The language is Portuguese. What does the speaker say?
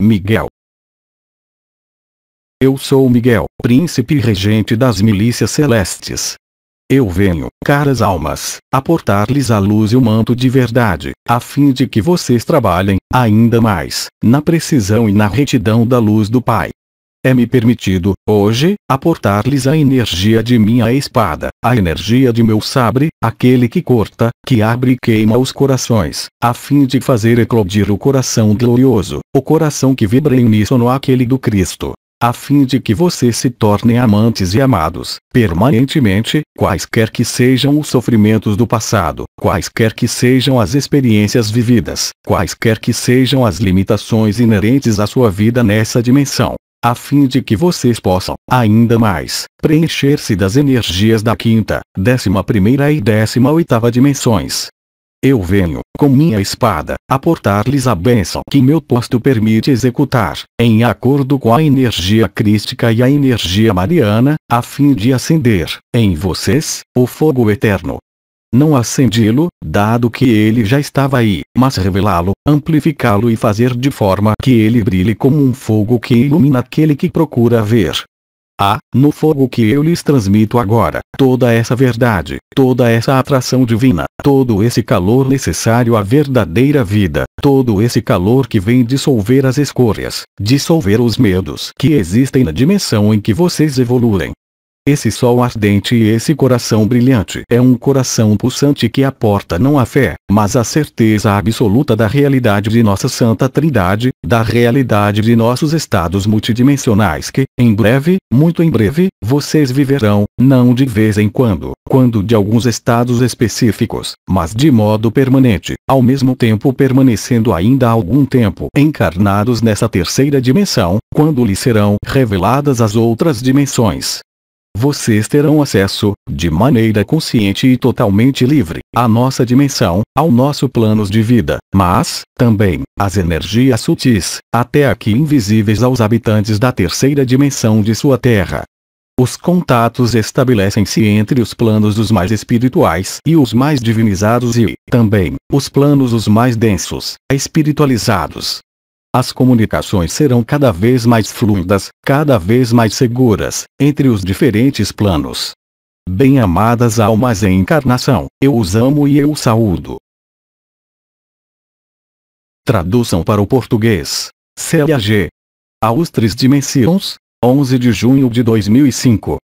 Miguel. Eu sou Miguel, príncipe regente das milícias celestes. Eu venho, caras almas, aportar-lhes a luz e o manto de verdade, a fim de que vocês trabalhem, ainda mais, na precisão e na retidão da luz do Pai. É-me permitido, hoje, aportar-lhes a energia de minha espada, a energia de meu sabre, aquele que corta, que abre e queima os corações, a fim de fazer eclodir o coração glorioso, o coração que vibra em uníssono àquele do Cristo a fim de que vocês se tornem amantes e amados, permanentemente, quaisquer que sejam os sofrimentos do passado, quaisquer que sejam as experiências vividas, quaisquer que sejam as limitações inerentes à sua vida nessa dimensão a fim de que vocês possam, ainda mais, preencher-se das energias da quinta, décima primeira e décima oitava dimensões. Eu venho, com minha espada, aportar-lhes a bênção que meu posto permite executar, em acordo com a energia crística e a energia mariana, a fim de acender, em vocês, o fogo eterno, não acendê-lo, dado que ele já estava aí, mas revelá-lo, amplificá-lo e fazer de forma que ele brilhe como um fogo que ilumina aquele que procura ver. Ah, no fogo que eu lhes transmito agora, toda essa verdade, toda essa atração divina, todo esse calor necessário à verdadeira vida, todo esse calor que vem dissolver as escolhas, dissolver os medos que existem na dimensão em que vocês evoluem, esse sol ardente e esse coração brilhante é um coração pulsante que aporta não a fé, mas a certeza absoluta da realidade de nossa Santa Trindade, da realidade de nossos estados multidimensionais que, em breve, muito em breve, vocês viverão, não de vez em quando, quando de alguns estados específicos, mas de modo permanente, ao mesmo tempo permanecendo ainda algum tempo encarnados nessa terceira dimensão, quando lhe serão reveladas as outras dimensões, vocês terão acesso, de maneira consciente e totalmente livre, à nossa dimensão, ao nosso plano de vida, mas, também, às energias sutis, até aqui invisíveis aos habitantes da terceira dimensão de sua Terra. Os contatos estabelecem-se entre os planos dos mais espirituais e os mais divinizados e, também, os planos os mais densos, espiritualizados. As comunicações serão cada vez mais fluidas, cada vez mais seguras, entre os diferentes planos. Bem-amadas almas em encarnação, eu os amo e eu saúdo. Tradução para o português. Célia G. Austres Dimensions, 11 de junho de 2005.